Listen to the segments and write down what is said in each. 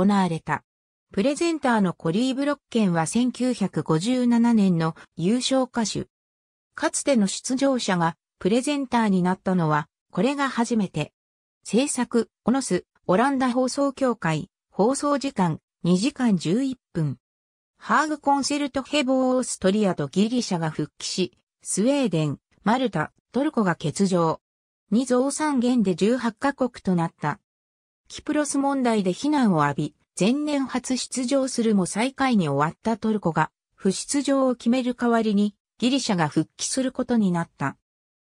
行われた。プレゼンターのコリー・ブロッケンは1957年の優勝歌手。かつての出場者がプレゼンターになったのは、これが初めて。制作、オノス、オランダ放送協会、放送時間、2時間11分。ハーグコンセルトヘボオーストリアとギリシャが復帰し、スウェーデン、マルタ、トルコが欠場。2増3減で18カ国となった。キプロス問題で非難を浴び、前年初出場するも最下位に終わったトルコが、不出場を決める代わりに、ギリシャが復帰することになった。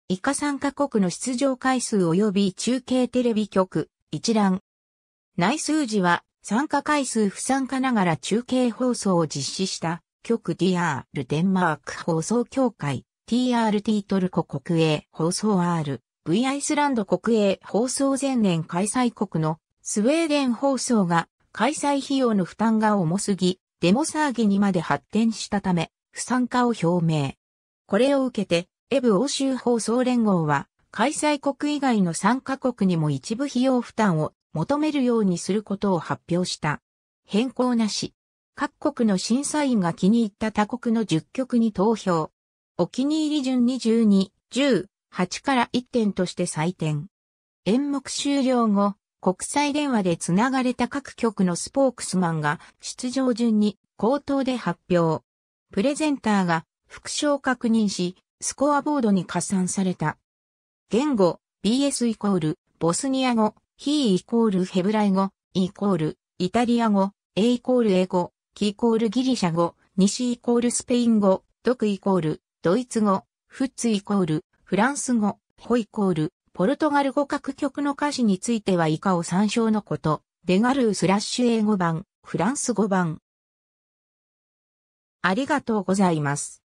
以下参加国の出場回数及び中継テレビ局、一覧。内数字は、参加回数不参加ながら中継放送を実施した、局 DR デンマーク放送協会、TRT トルコ国営放送 R、V アイスランド国営放送前年開催国のスウェーデン放送が開催費用の負担が重すぎ、デモ騒ぎにまで発展したため、不参加を表明。これを受けて、エブ欧州放送連合は、開催国以外の参加国にも一部費用負担を求めるようにすることを発表した。変更なし。各国の審査員が気に入った他国の10曲に投票。お気に入り順22、10、8から1点として採点。演目終了後、国際電話でつながれた各局のスポークスマンが出場順に口頭で発表。プレゼンターが副賞確認し、スコアボードに加算された。言語、BS イコール、ボスニア語、ヒイコールヘブライ語、イコール、イタリア語、A イコール英語、キイコールギリシャ語、西イコールスペイン語、ドクイコール、ドイツ語、フッツイコール、フランス語、ホイコール、ポルトガル語各曲の歌詞については以下を参照のこと、デガルースラッシュ英語版、フランス語版。ありがとうございます。